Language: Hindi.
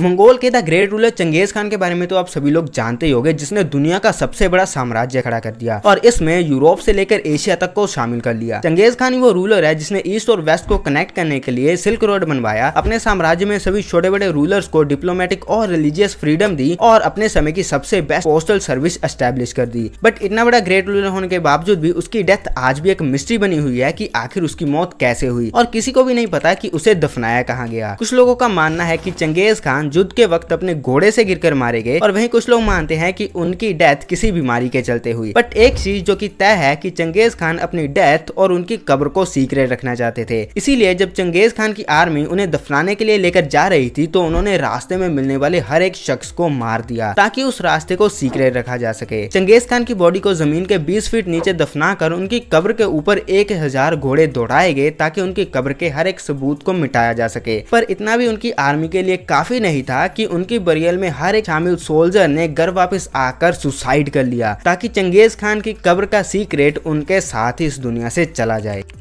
मंगोल के the great ruler Genghis Khan के बारे में तो आप सभी लोग जानते ही होंगे जिसने दुनिया का सबसे बड़ा साम्राज्य खड़ा कर दिया और इसमें यूरोप से लेकर एशिया तक को शामिल कर लिया चंगेज खान वो रूलर है जिसने ईस्ट और वेस्ट को कनेक्ट करने के लिए सिल्क रोड बनवाया अपने साम्राज्य में सभी छोटे बड़े रूलर्स को डिप्लोमेटिक और रिलीजियस फ्रीडम दी और अपने समय की सबसे बेस्ट पोस्टल सर्विस एस्टेब्लिश कर दी बट इतना बड़ा ग्रेट रूलर होने के बावजूद भी उसकी डेथ आज भी एक मिस्ट्री बनी हुई है की आखिर उसकी मौत कैसे हुई और किसी को भी नहीं पता की उसे दफनाया कहा गया कुछ लोगों का मानना है की चंगेज खान युद्ध के वक्त अपने घोड़े से गिरकर मारे गए और वहीं कुछ लोग मानते हैं कि उनकी डेथ किसी बीमारी के चलते हुई बट एक चीज जो कि तय है कि चंगेज खान अपनी डेथ और उनकी कब्र को सीक्रेट रखना चाहते थे इसीलिए जब चंगेज खान की आर्मी उन्हें दफनाने के लिए लेकर जा रही थी तो उन्होंने रास्ते में मिलने वाले हर एक शख्स को मार दिया ताकि उस रास्ते को सीक्रेट रखा जा सके चंगेज खान की बॉडी को जमीन के बीस फीट नीचे दफना कर उनकी कब्र के ऊपर एक हजार घोड़े दौड़ाए गए ताकि उनकी कब्र के हर एक सबूत को मिटाया जा सके पर इतना भी उनकी आर्मी के लिए काफी नहीं नहीं था कि उनकी बरियल में हर एक शामिल सोल्जर ने घर वापस आकर सुसाइड कर लिया ताकि चंगेज खान की कब्र का सीक्रेट उनके साथ ही इस दुनिया से चला जाए